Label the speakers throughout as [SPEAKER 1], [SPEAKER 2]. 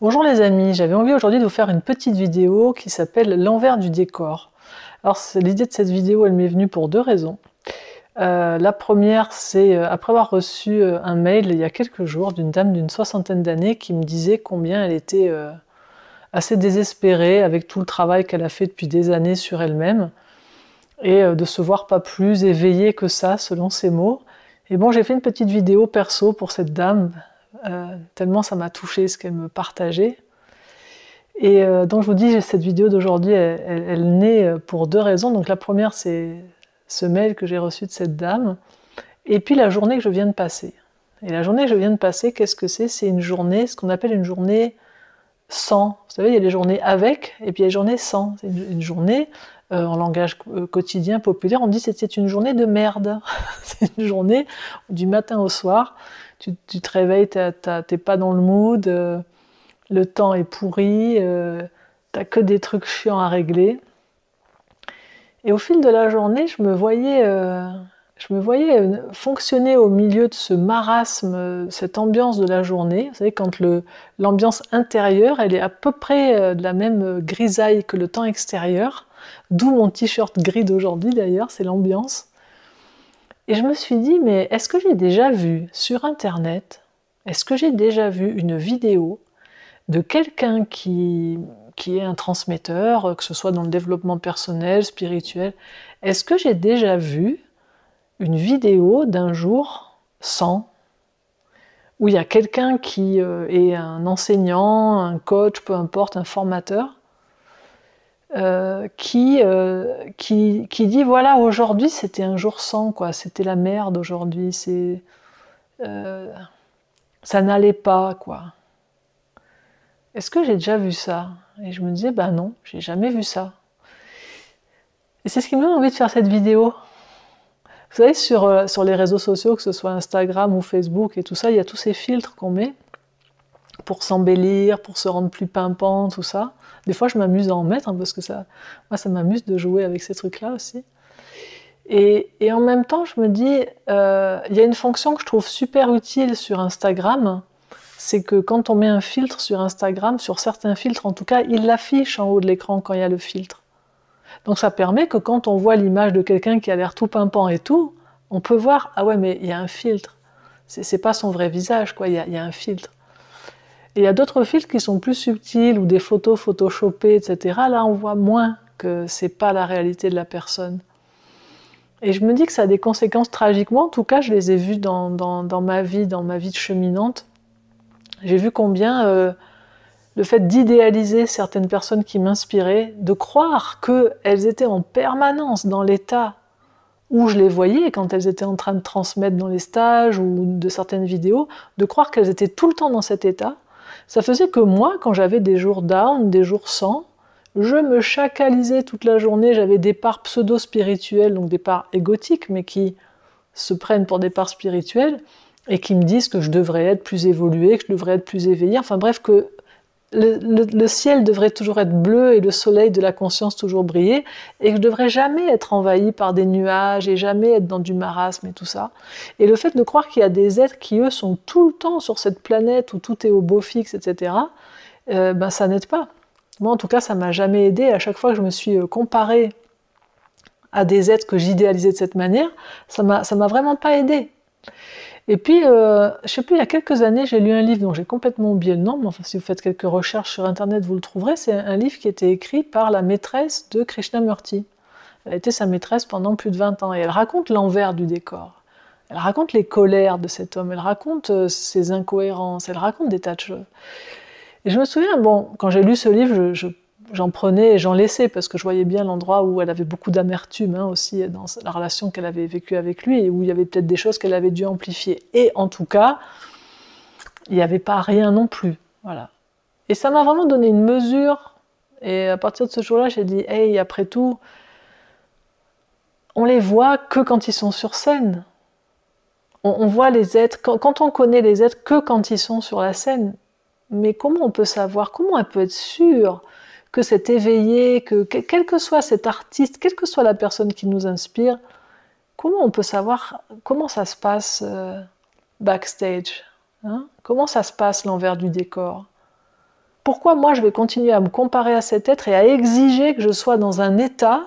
[SPEAKER 1] Bonjour les amis, j'avais envie aujourd'hui de vous faire une petite vidéo qui s'appelle l'envers du décor. Alors l'idée de cette vidéo elle m'est venue pour deux raisons. Euh, la première c'est euh, après avoir reçu euh, un mail il y a quelques jours d'une dame d'une soixantaine d'années qui me disait combien elle était assez désespérée avec tout le travail qu'elle a fait depuis des années sur elle-même et de se voir pas plus éveillée que ça selon ses mots. Et bon j'ai fait une petite vidéo perso pour cette dame euh, tellement ça m'a touché ce qu'elle me partageait. Et euh, donc je vous dis, cette vidéo d'aujourd'hui, elle, naît euh, pour deux raisons. Donc la première, c'est ce mail que j'ai reçu de cette dame, et puis la journée que je viens de passer. Et la journée que je viens de passer, qu'est-ce que c'est C'est une journée, ce qu'on appelle une journée sans. Vous savez, il y a les journées avec, et puis il y a les journées sans. C'est une journée euh, en langage euh, quotidien populaire, on dit que c'est une journée de merde. c'est une journée du matin au soir. Tu, te réveilles, t'es pas dans le mood, euh, le temps est pourri, tu t'as que des trucs chiants à régler. Et au fil de la journée, je me voyais, je me voyais fonctionner au milieu de ce marasme, cette ambiance de la journée. Vous savez, quand l'ambiance intérieure, elle est à peu près de la même grisaille que le temps extérieur D'où mon t-shirt gris d'aujourd'hui d'ailleurs, c'est l'ambiance. Et je me suis dit, mais est-ce que j'ai déjà vu sur Internet, est-ce que j'ai déjà vu une vidéo de quelqu'un qui, qui est un transmetteur, que ce soit dans le développement personnel, spirituel, est-ce que j'ai déjà vu une vidéo d'un jour sans où il y a quelqu'un qui euh, est un enseignant, un coach, peu importe, un formateur, euh, qui, euh, qui, qui, dit voilà, aujourd'hui c'était un jour sans, quoi, c'était la merde aujourd'hui, c'est. Euh, ça n'allait pas, quoi. Est-ce que j'ai déjà vu ça Et je me disais, ben non, j'ai jamais vu ça. Et c'est ce qui me donne envie de faire cette vidéo. Vous savez, sur, sur les réseaux sociaux, que ce soit Instagram ou Facebook et tout ça, il y a tous ces filtres qu'on met pour s'embellir, pour se rendre plus pimpant, tout ça. Des fois, je m'amuse à en mettre hein, parce que ça, moi, ça m'amuse de jouer avec ces trucs-là aussi. Et, en même temps, je me dis, euh, il y a une fonction que je trouve super utile sur Instagram, c'est que quand on met un filtre sur Instagram, sur certains filtres en tout cas, il l'affiche en haut de l'écran quand il y a le filtre. Donc ça permet que quand on voit l'image de quelqu'un qui a l'air tout pimpant et tout, on peut voir, ah ouais, mais il y a un filtre. C'est pas son vrai visage, quoi, il y a un filtre il y a d'autres filtres qui sont plus subtils ou des photos photoshopées, etc. Là, on voit moins que c'est pas la réalité de la personne. Et je me dis que ça a des conséquences tragiquement. En tout cas, je les ai vues dans, ma vie, dans ma vie de cheminante. J'ai vu combien euh, le fait d'idéaliser certaines personnes qui m'inspiraient, de croire qu'elles étaient en permanence dans l'état où je les voyais quand elles étaient en train de transmettre dans les stages ou de certaines vidéos, de croire qu'elles étaient tout le temps dans cet état, ça faisait que moi, quand j'avais des jours down, des jours sans, je me chacalisais toute la journée, j'avais des parts pseudo-spirituelles, donc des parts égotiques, mais qui se prennent pour des parts spirituelles, et qui me disent que je devrais être plus évolué, que je devrais être plus éveillé, enfin bref, que le, ciel devrait toujours être bleu et le soleil de la conscience toujours briller, et je ne devrais jamais être envahi par des nuages et jamais être dans du marasme et tout ça. Et le fait de croire qu'il y a des êtres qui, eux, sont tout le temps sur cette planète où tout est au beau fixe, etc., euh, ben, ça n'aide pas. Moi, en tout cas, ça m'a jamais aidé. À chaque fois que je me suis euh, comparé à des êtres que j'idéalisais de cette manière, ça m'a vraiment pas aidé. Et puis, je euh, je sais plus, il y a quelques années, j'ai lu un livre dont j'ai complètement oublié le nom, mais enfin, si vous faites quelques recherches sur Internet, vous le trouverez. C'est un livre qui a été écrit par la maîtresse de Krishnamurti. Elle a été sa maîtresse pendant plus de 20 ans et elle raconte l'envers du décor. Elle raconte les colères de cet homme, elle raconte euh, ses incohérences, elle raconte des tas de choses. Et je me souviens, bon, quand j'ai lu ce livre, je j'en prenais et j'en laissais parce que je voyais bien l'endroit où elle avait beaucoup d'amertume hein, aussi dans la relation qu'elle avait vécue avec lui et où il y avait peut-être des choses qu'elle avait dû amplifier. Et en tout cas, il n'y avait pas rien non plus. Voilà. Et ça m'a vraiment donné une mesure. Et à partir de ce jour-là, j'ai dit, hey, après tout, on les voit que quand ils sont sur scène. On, voit les êtres, quand, quand on connaît les êtres que quand ils sont sur la scène. Mais comment on peut savoir Comment on peut être sûr que cet éveillé, que, quel que soit cet artiste, quelle que soit la personne qui nous inspire, comment on peut savoir comment ça se passe euh, backstage hein? Comment ça se passe l'envers du décor Pourquoi moi je vais continuer à me comparer à cet être et à exiger que je sois dans un état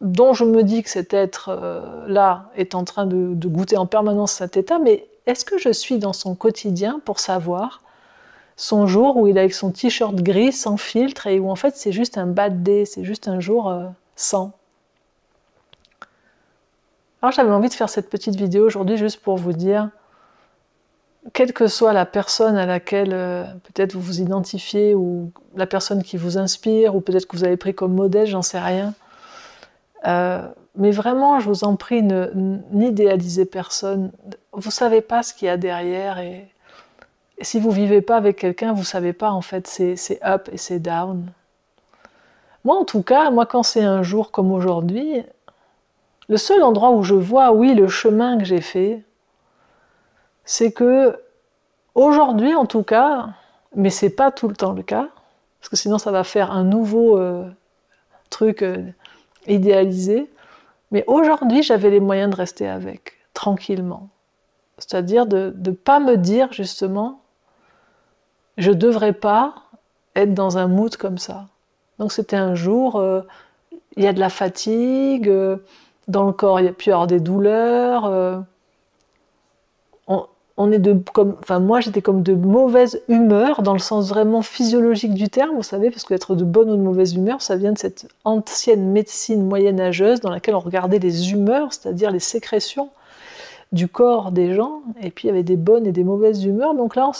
[SPEAKER 1] dont je me dis que cet être-là euh, est en train de goûter en permanence cet état, mais est-ce que je suis dans son quotidien pour savoir son jour où il est avec son t-shirt gris sans filtre et où en fait c'est juste un bad day, c'est juste un jour euh, sans. Alors j'avais envie de faire cette petite vidéo aujourd'hui juste pour vous dire, quelle que soit la personne à laquelle euh, peut-être vous vous identifiez ou la personne qui vous inspire ou peut-être que vous avez pris comme modèle, j'en sais rien. Euh, mais vraiment, je vous en prie, n'idéalisez personne. Vous savez pas ce qu'il y a derrière et et si vous vivez pas avec quelqu'un, vous savez pas en fait c'est up et c'est down. Moi en tout cas, moi quand c'est un jour comme aujourd'hui, le seul endroit où je vois oui le chemin que j'ai fait, c'est que aujourd'hui en tout cas, mais c'est pas tout le temps le cas, parce que sinon ça va faire un nouveau euh, truc euh, idéalisé. Mais aujourd'hui, j'avais les moyens de rester avec, tranquillement. C'est-à-dire de ne pas me dire justement, je devrais pas être dans un mood comme ça. Donc c'était un jour, euh, il y a de la fatigue, euh, dans le corps il y a pu y avoir des douleurs. Euh, on, est de, comme, enfin moi j'étais comme de mauvaise humeur dans le sens vraiment physiologique du terme, vous savez, parce qu'être de bonne ou de mauvaise humeur, ça vient de cette ancienne médecine moyenâgeuse dans laquelle on regardait les humeurs, c'est-à-dire les sécrétions du corps des gens, et puis il y avait des bonnes et des mauvaises humeurs. Donc là,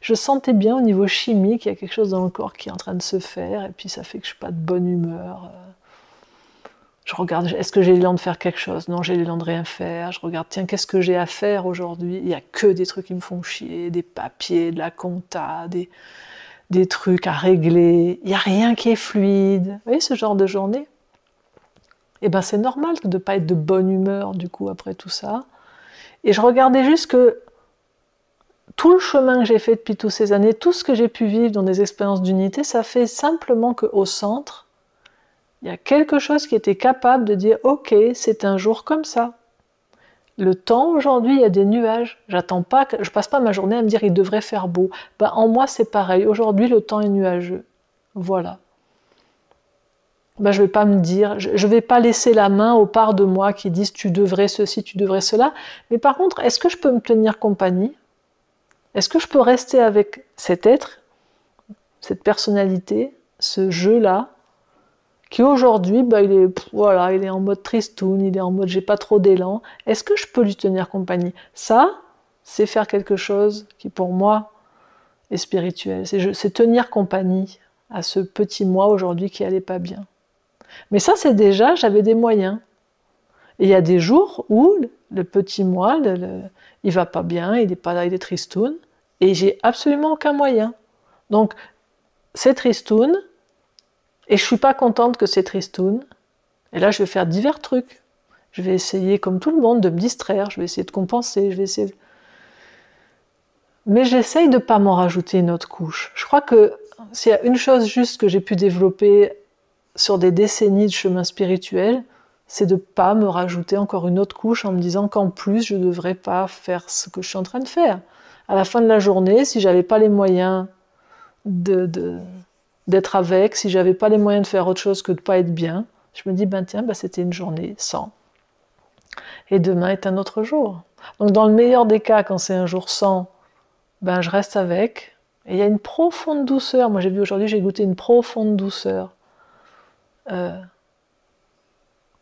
[SPEAKER 1] je sentais bien au niveau chimique, il y a quelque chose dans le corps qui est en train de se faire, et puis ça fait que je suis pas de bonne humeur. Euh. Je regarde, est-ce que j'ai l'élan de faire quelque chose Non, j'ai l'élan de rien faire. Je regarde, tiens, qu'est-ce que j'ai à faire aujourd'hui Il n'y a que des trucs qui me font chier, des papiers, de la compta, des, des trucs à régler. Il n'y a rien qui est fluide. Vous voyez ce genre de journée Eh bien, c'est normal de ne pas être de bonne humeur, du coup, après tout ça. Et je regardais juste que tout le chemin que j'ai fait depuis toutes ces années, tout ce que j'ai pu vivre dans des expériences d'unité, ça fait simplement qu'au centre, il y a quelque chose qui était capable de dire Ok, c'est un jour comme ça. Le temps aujourd'hui, il y a des nuages. J'attends pas, que, je passe pas ma journée à me dire il devrait faire beau. Bah, en moi, c'est pareil. Aujourd'hui, le temps est nuageux. Voilà ben, je vais pas me dire, je, ne vais pas laisser la main aux parts de moi qui disent tu devrais ceci, tu devrais cela. Mais par contre, est-ce que je peux me tenir compagnie Est-ce que je peux rester avec cet être, cette personnalité, ce jeu-là, qui aujourd'hui, bah, il est, voilà, il est en mode tristoun, il est en mode j'ai pas trop d'élan. Est-ce que je peux lui tenir compagnie Ça, c'est faire quelque chose qui pour moi est spirituel. C'est tenir compagnie à ce petit moi aujourd'hui qui n'allait pas bien. Mais ça, c'est déjà, j'avais des moyens. Et il y a des jours où le petit moi, le, il va pas bien, il est pas là, il est tristoun, et j'ai absolument aucun moyen. Donc, c'est tristoun, et je suis pas contente que c'est tristoun. Et là, je vais faire divers trucs. Je vais essayer, comme tout le monde, de me distraire, je vais essayer de compenser, je vais essayer. Mais j'essaye de ne pas m'en rajouter une autre couche. Je crois que s'il y a une chose juste que j'ai pu développer sur des décennies de chemin spirituel, c'est de pas me rajouter encore une autre couche en me disant qu'en plus je ne devrais pas faire ce que je suis en train de faire. À la fin de la journée, si j'avais pas les moyens d'être avec, si j'avais pas les moyens de faire autre chose que de pas être bien, je me dis ben tiens, ben, c'était une journée sans. Et demain est un autre jour. Donc dans le meilleur des cas, quand c'est un jour sans, ben je reste avec. Et il y a une profonde douceur. Moi j'ai vu aujourd'hui, j'ai goûté une profonde douceur euh,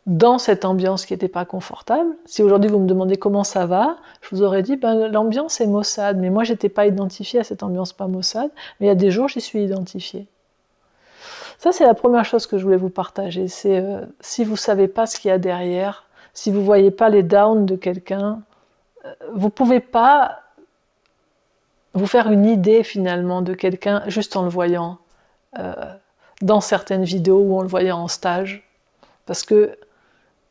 [SPEAKER 1] dans cette ambiance qui n'était pas confortable. Si aujourd'hui vous me demandez comment ça va, je vous aurais dit ben, l'ambiance est maussade, mais moi je n'étais pas identifiée à cette ambiance pas maussade, mais il y a des jours j'y suis identifiée. Ça c'est la première chose que je voulais vous partager, c'est euh, si vous savez pas ce qu'il y a derrière, si vous voyez pas les downs de quelqu'un, vous euh, vous pouvez pas vous faire une idée finalement de quelqu'un juste en le voyant dans certaines vidéos où on le voyait en stage. Parce que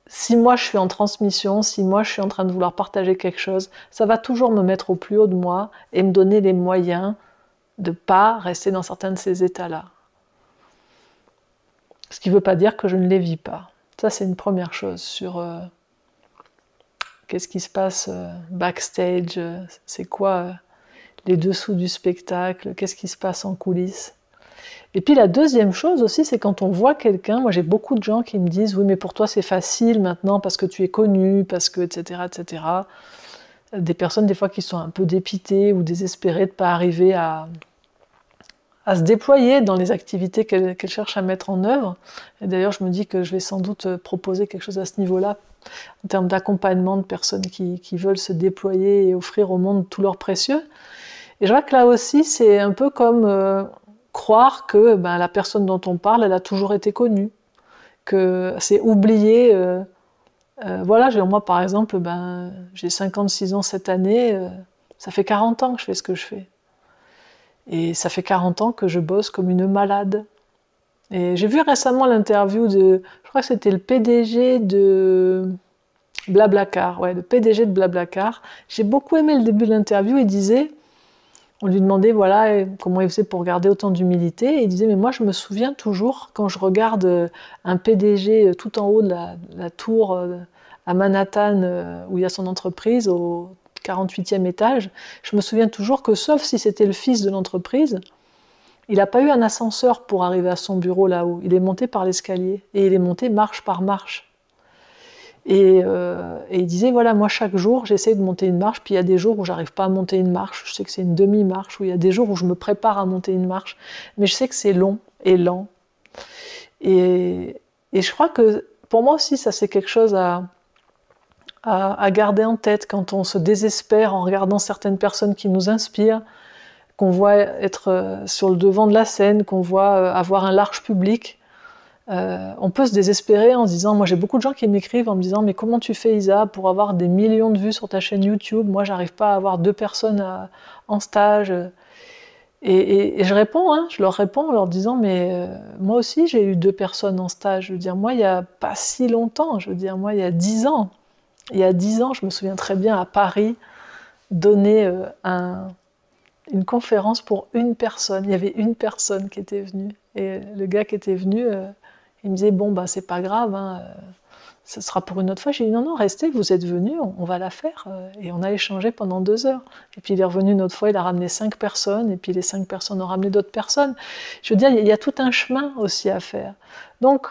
[SPEAKER 1] si moi je suis en transmission, si moi je suis en train de vouloir partager quelque chose, ça va toujours me mettre au plus haut de moi et me donner les moyens de pas rester dans certains de ces états-là. Ce qui ne veut pas dire que je ne les vis pas. Ça, c'est une première chose sur euh, qu'est-ce qui se passe euh, backstage, euh, c'est quoi les dessous du spectacle, qu'est-ce qui se passe en coulisses. Et puis la deuxième chose aussi, c'est quand on voit quelqu'un, moi j'ai beaucoup de gens qui me disent oui mais pour toi c'est facile maintenant parce que tu es connu, parce que etc. etc. Des personnes des fois qui sont un peu dépitées ou désespérées de ne pas arriver à, à se déployer dans les activités qu'elles cherchent à mettre en œuvre. Et d'ailleurs je me dis que je vais sans doute proposer quelque chose à ce niveau-là en termes d'accompagnement de personnes qui, veulent se déployer et offrir au monde tout leur précieux. Et je vois que là aussi, c'est un peu comme euh, croire que ben, la personne dont on parle, elle a toujours été connue, que c'est oublié. Euh, euh voilà, moi par exemple, ben, j'ai 56 ans cette année, euh, ça fait 40 ans que je fais ce que je fais. Et ça fait 40 ans que je bosse comme une malade. Et j'ai vu récemment l'interview de, je crois que c'était le PDG de Blablacar, ouais, le PDG de Blablacar. J'ai beaucoup aimé le début de l'interview, il disait, on lui demandait voilà euh, comment il faisait pour garder autant d'humilité et il disait mais moi je me souviens toujours quand je regarde euh, un PDG euh, tout en haut de la, la tour à Manhattan où il y a son entreprise au 48e étage, je me souviens toujours que sauf si c'était le fils de l'entreprise, il n'a pas eu un ascenseur pour arriver à son bureau là-haut, il est monté par l'escalier et il est monté marche par marche. Euh, et, il disait voilà, moi chaque jour j'essaie de monter une marche, puis il y a des jours où j'arrive pas à monter une marche, je sais que c'est une demi-marche, ou il y a des jours où je me prépare à monter une marche, mais je sais que c'est long et lent. Et, et, je crois que pour moi aussi, ça c'est quelque chose à, à, garder en tête quand on se désespère en regardant certaines personnes qui nous inspirent, qu'on voit être euh, sur le devant de la scène, qu'on voit euh, avoir un large public euh, on peut se désespérer en disant, moi j'ai beaucoup de gens qui m'écrivent en me disant, mais comment tu fais Isa pour avoir des millions de vues sur ta chaîne YouTube Moi j'arrive pas à avoir deux personnes euh, en stage. Et, je réponds, hein, je leur réponds en leur disant, mais euh, moi aussi j'ai eu deux personnes en stage. Je veux dire, moi il y a pas si longtemps, je veux dire, moi il y a dix ans. Il y a dix ans, je me souviens très bien à Paris, donner une conférence pour une personne. Il y avait une personne qui était venue. Et le gars qui était venu, il me disait, bon, ben, c'est pas grave, hein, euh, ce sera pour une autre fois. J'ai dit, non, non, restez, vous êtes venu on, va la faire. Euh, et on a échangé pendant deux heures. Et puis il est revenu une autre fois, il a ramené cinq personnes, et puis les cinq personnes ont ramené d'autres personnes. Je veux dire, il y a tout un chemin aussi à faire. Donc,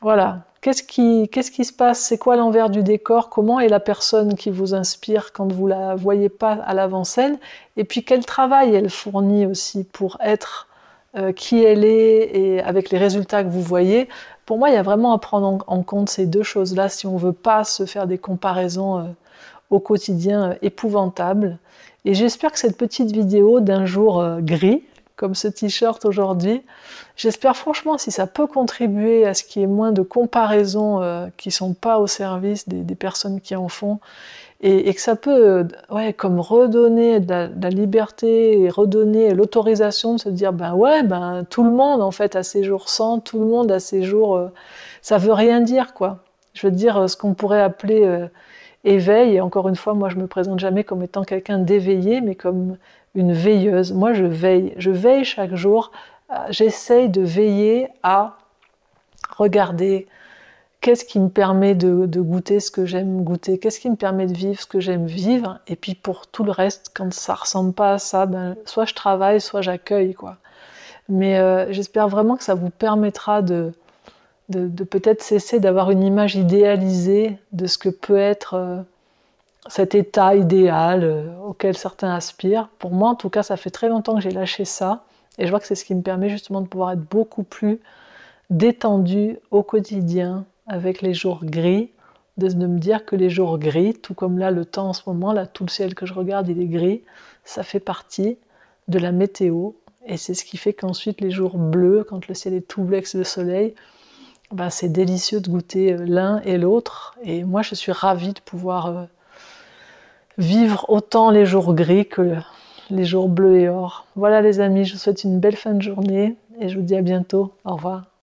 [SPEAKER 1] voilà, qu'est-ce qui, qui, se passe C'est quoi l'envers du décor Comment est la personne qui vous inspire quand vous la voyez pas à l'avant-scène Et puis quel travail elle fournit aussi pour être euh, qui elle est et avec les résultats que vous voyez, pour moi, il y a vraiment à prendre en, compte ces deux choses-là si on veut pas se faire des comparaisons euh, au quotidien euh, épouvantables. Et j'espère que cette petite vidéo d'un jour gris, comme ce t-shirt aujourd'hui, j'espère franchement si ça peut contribuer à ce qu'il y ait moins de comparaisons qui sont pas au service des personnes qui en font et, que ça peut, euh, ouais, comme redonner de la, liberté et redonner l'autorisation de se dire, ben ouais, ben tout le monde en fait a ses jours sans, tout le monde a ses jours, euh, ça veut rien dire quoi. Je veux dire, euh, ce qu'on pourrait appeler éveil, et encore une fois, moi je me présente jamais comme étant quelqu'un d'éveillé, mais comme une veilleuse. Moi je veille, je veille chaque jour, ah, j'essaye de veiller à regarder, qu'est-ce qui me permet de, goûter ce que j'aime goûter, qu'est-ce qui me permet de vivre ce que j'aime vivre, et puis pour tout le reste, quand ça ressemble pas à ça, ben, soit je travaille, soit j'accueille, quoi. Mais euh, j'espère vraiment que ça vous permettra de, de, peut-être cesser d'avoir une image idéalisée de ce que peut être euh, cet état idéal euh, auquel certains aspirent. Pour moi, en tout cas, ça fait très longtemps que j'ai lâché ça, et je vois que c'est ce qui me permet justement de pouvoir être beaucoup plus détendu au quotidien, avec les jours gris, de, me dire que les jours gris, tout comme là le temps en ce moment, là tout le ciel que je regarde il est gris, ça fait partie de la météo et c'est ce qui fait qu'ensuite les jours bleus, quand le ciel est tout bleu avec le soleil, bah, c'est délicieux de goûter euh, l'un et l'autre et moi je suis ravie de pouvoir euh, vivre autant les jours gris que les jours bleus et or. Voilà les amis, je vous souhaite une belle fin de journée et je vous dis à bientôt. Au revoir.